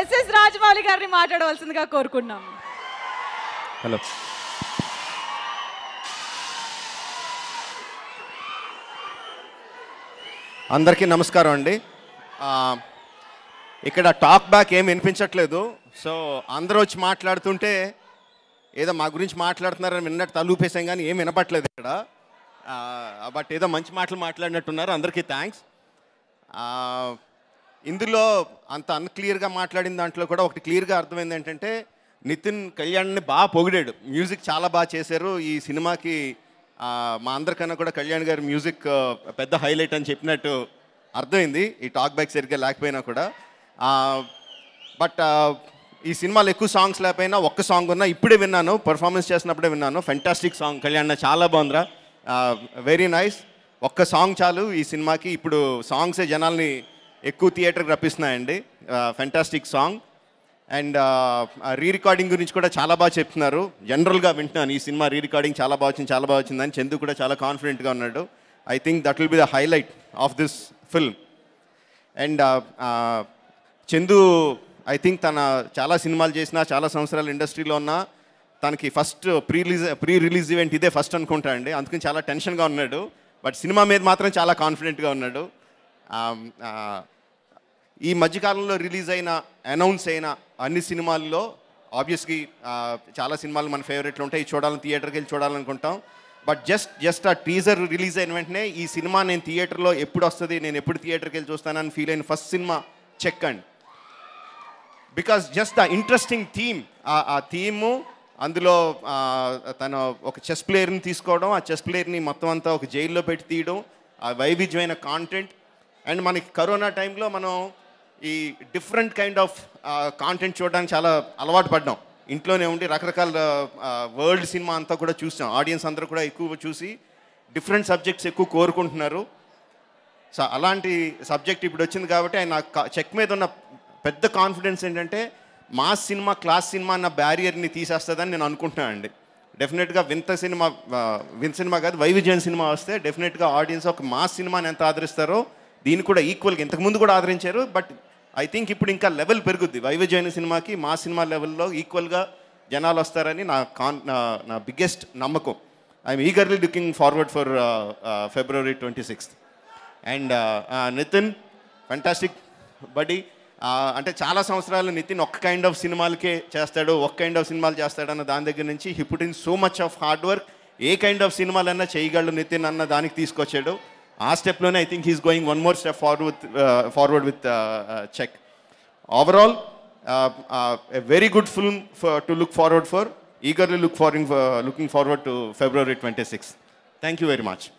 SS Rajamouli గారిని మాట్లాడవలసిందిగా కోరుకున్నాం హలో అందరికీ నమస్కారం అండి ఇక్కడ టాక్ బ్యాక్ ఏం వినిపించట్లేదు సో అందరూ వచ్చి మాట్లాడుతుంటే ఏదో మా గురించి మాట్లాడుతున్నారని విన్నట్టు తలూపేసాం కానీ ఏం వినపట్లేదు ఇక్కడ బట్ ఏదో మంచి మాటలు మాట్లాడినట్టున్నారు అందరికీ థ్యాంక్స్ ఇందులో అంత అన్క్లియర్గా మాట్లాడిన దాంట్లో కూడా ఒకటి క్లియర్గా అర్థమైంది ఏంటంటే నితిన్ కళ్యాణ్ని బాగా పొగిడాడు మ్యూజిక్ చాలా బాగా చేశారు ఈ సినిమాకి మా అందరికన్నా కూడా కళ్యాణ్ గారి మ్యూజిక్ పెద్ద హైలైట్ అని చెప్పినట్టు అర్థమైంది ఈ టాక్ బ్యాక్ సరిగ్గా లేకపోయినా కూడా బట్ ఈ సినిమాలో ఎక్కువ సాంగ్స్ లేకపోయినా ఒక్క సాంగ్ ఉన్నా ఇప్పుడే విన్నాను పర్ఫార్మెన్స్ చేసినప్పుడే విన్నాను ఫెంటాస్టిక్ సాంగ్ కళ్యాణ్ చాలా బాగుందిరా వెరీ నైస్ ఒక్క సాంగ్ చాలు ఈ సినిమాకి ఇప్పుడు సాంగ్సే జనాల్ని ఎక్కువ థియేటర్కి రప్పిస్తున్నాయండి fantastic song and rerecording గురించి కూడా చాలా బాగా చెప్తున్నారు జనరల్గా వింటున్నాను ఈ సినిమా రీ రికార్డింగ్ చాలా బాగా వచ్చింది చాలా బాగా వచ్చిందని చందు కూడా చాలా కాన్ఫిడెంట్గా ఉన్నాడు I think that will be the highlight of this film and Chandu I think తన చాలా సినిమాలు చేసిన చాలా సంవత్సరాలు ఇండస్ట్రీలో ఉన్న తనకి first pre release pre release event ఇదే ఫస్ట్ అనుకుంటా అండి అందుకని చాలా టెన్షన్గా ఉన్నాడు బట్ సినిమా మీద మాత్రం చాలా కాన్ఫిడెంట్గా ఉన్నాడు ఈ మధ్యకాలంలో రిలీజ్ అయిన అనౌన్స్ అయిన అన్ని సినిమాల్లో ఆబ్వియస్గా చాలా సినిమాలు మన ఫేవరెట్లు ఉంటాయి చూడాలని థియేటర్కి వెళ్ళి చూడాలనుకుంటాం బట్ జస్ట్ జస్ట్ ఆ టీజర్ రిలీజ్ అయిన వెంటనే ఈ సినిమా నేను థియేటర్లో ఎప్పుడు వస్తుంది నేను ఎప్పుడు థియేటర్కి వెళ్ళి చూస్తానని ఫీల్ అయిన ఫస్ట్ సినిమా చెక్ అండ్ బికాస్ జస్ట్ ఆ ఇంట్రెస్టింగ్ థీమ్ ఆ థీము అందులో తను ఒక చెస్ ప్లేయర్ని తీసుకోవడం ఆ చెస్ ప్లేయర్ని మొత్తం అంతా ఒక జైల్లో పెట్టి తీయడం ఆ వైవిధ్యమైన కాంటెంట్ అండ్ మనకి కరోనా టైంలో మనం ఈ డిఫరెంట్ కైండ్ ఆఫ్ కాంటెంట్ చూడడానికి చాలా అలవాటు పడ్డాం ఇంట్లోనే ఉండి రకరకాల వరల్డ్ సినిమా అంతా కూడా చూసాం ఆడియన్స్ అందరూ కూడా ఎక్కువ చూసి డిఫరెంట్ సబ్జెక్ట్స్ ఎక్కువ కోరుకుంటున్నారు సో అలాంటి సబ్జెక్ట్ ఇప్పుడు వచ్చింది కాబట్టి ఆయన చెక్ మీద ఉన్న పెద్ద కాన్ఫిడెన్స్ ఏంటంటే మా సినిమా క్లాస్ సినిమా అన్న బ్యారియర్ని తీసేస్తుందని నేను అనుకుంటున్నాను అండి డెఫినెట్గా వింత సినిమా వింత సినిమా కాదు వైవిధ్యం సినిమా వస్తే డెఫినెట్గా ఆడియన్స్ ఒక మాస్ సినిమాని ఎంత ఆదరిస్తారో దీన్ని కూడా ఈక్వల్గా ఇంతకుముందు కూడా ఆదరించారు బట్ ఐ థింక్ ఇప్పుడు ఇంకా లెవెల్ పెరుగుద్ది వైవిజయన సినిమాకి మా సినిమా లెవెల్లో ఈక్వల్గా జనాలు వస్తారని నా కాన్ నా బిగ్గెస్ట్ నమ్మకం I'm eagerly looking forward for February twenty sixth and Nithiin fantastic buddy అంటే చాలా సంవత్సరాలు నితిన్ ఒక కైండ్ ఆఫ్ సినిమాలకే చేస్తాడు ఒక కైండ్ ఆఫ్ సినిమాలు చేస్తాడన్న దాని దగ్గర నుంచి he in so much of hard work a kind of సినిమాలన్నా చేయగలడు నితిన్ అన్న దానికి తీసుకొచ్చాడు our step alone, I think he's going one more step forward with, uh, uh, uh Czech. Overall, uh, a very good film for, to look forward for. Eagerly looking forward to February 26th. Thank you very much.